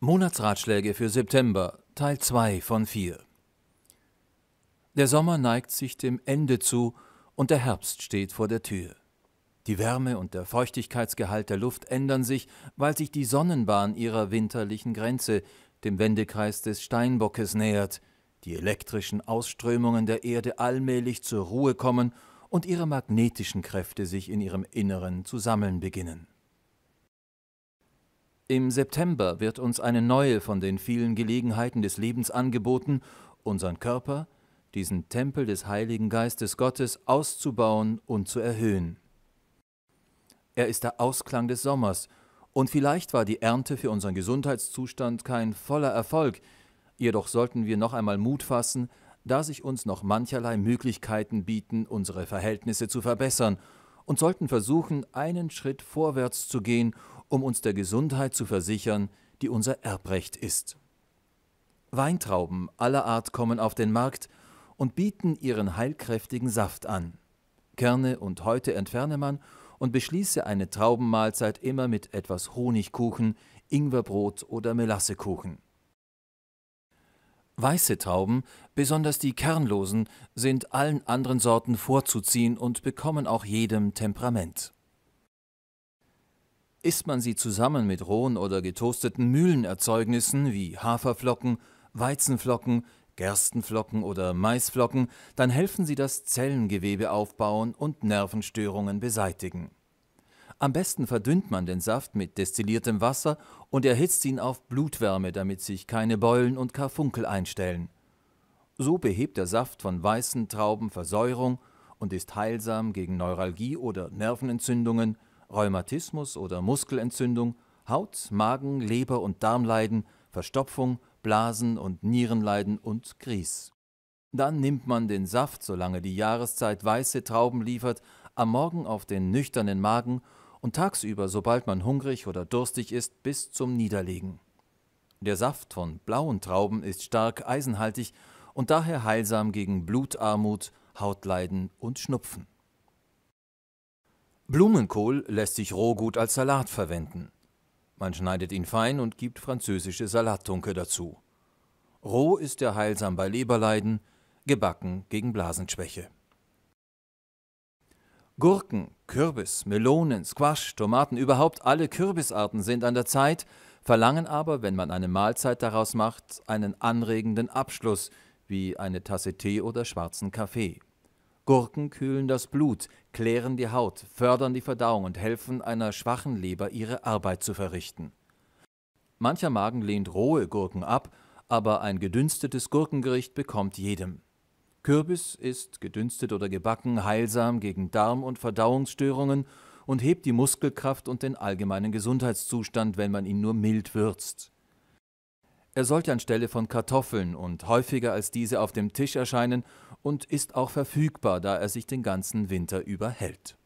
Monatsratschläge für September, Teil 2 von 4. Der Sommer neigt sich dem Ende zu und der Herbst steht vor der Tür. Die Wärme und der Feuchtigkeitsgehalt der Luft ändern sich, weil sich die Sonnenbahn ihrer winterlichen Grenze, dem Wendekreis des Steinbockes, nähert, die elektrischen Ausströmungen der Erde allmählich zur Ruhe kommen und ihre magnetischen Kräfte sich in ihrem Inneren zu sammeln beginnen. Im September wird uns eine neue von den vielen Gelegenheiten des Lebens angeboten, unseren Körper, diesen Tempel des Heiligen Geistes Gottes, auszubauen und zu erhöhen. Er ist der Ausklang des Sommers, und vielleicht war die Ernte für unseren Gesundheitszustand kein voller Erfolg, jedoch sollten wir noch einmal Mut fassen, da sich uns noch mancherlei Möglichkeiten bieten, unsere Verhältnisse zu verbessern, und sollten versuchen, einen Schritt vorwärts zu gehen um uns der Gesundheit zu versichern, die unser Erbrecht ist. Weintrauben aller Art kommen auf den Markt und bieten ihren heilkräftigen Saft an. Kerne und Häute entferne man und beschließe eine Traubenmahlzeit immer mit etwas Honigkuchen, Ingwerbrot oder Melassekuchen. Weiße Trauben, besonders die kernlosen, sind allen anderen Sorten vorzuziehen und bekommen auch jedem Temperament. Isst man sie zusammen mit rohen oder getoasteten Mühlenerzeugnissen wie Haferflocken, Weizenflocken, Gerstenflocken oder Maisflocken, dann helfen sie das Zellengewebe aufbauen und Nervenstörungen beseitigen. Am besten verdünnt man den Saft mit destilliertem Wasser und erhitzt ihn auf Blutwärme, damit sich keine Beulen und Karfunkel einstellen. So behebt der Saft von weißen Trauben Versäuerung und ist heilsam gegen Neuralgie oder Nervenentzündungen, Rheumatismus oder Muskelentzündung, Haut, Magen, Leber und Darmleiden, Verstopfung, Blasen- und Nierenleiden und Grieß. Dann nimmt man den Saft, solange die Jahreszeit weiße Trauben liefert, am Morgen auf den nüchternen Magen und tagsüber, sobald man hungrig oder durstig ist, bis zum Niederlegen. Der Saft von blauen Trauben ist stark eisenhaltig und daher heilsam gegen Blutarmut, Hautleiden und Schnupfen. Blumenkohl lässt sich roh gut als Salat verwenden. Man schneidet ihn fein und gibt französische Salattunke dazu. Roh ist er heilsam bei Leberleiden, gebacken gegen Blasenschwäche. Gurken, Kürbis, Melonen, Squash, Tomaten, überhaupt alle Kürbisarten sind an der Zeit, verlangen aber, wenn man eine Mahlzeit daraus macht, einen anregenden Abschluss, wie eine Tasse Tee oder schwarzen Kaffee. Gurken kühlen das Blut, klären die Haut, fördern die Verdauung und helfen einer schwachen Leber, ihre Arbeit zu verrichten. Mancher Magen lehnt rohe Gurken ab, aber ein gedünstetes Gurkengericht bekommt jedem. Kürbis ist, gedünstet oder gebacken, heilsam gegen Darm- und Verdauungsstörungen und hebt die Muskelkraft und den allgemeinen Gesundheitszustand, wenn man ihn nur mild würzt. Er sollte anstelle von Kartoffeln und häufiger als diese auf dem Tisch erscheinen und ist auch verfügbar, da er sich den ganzen Winter über hält.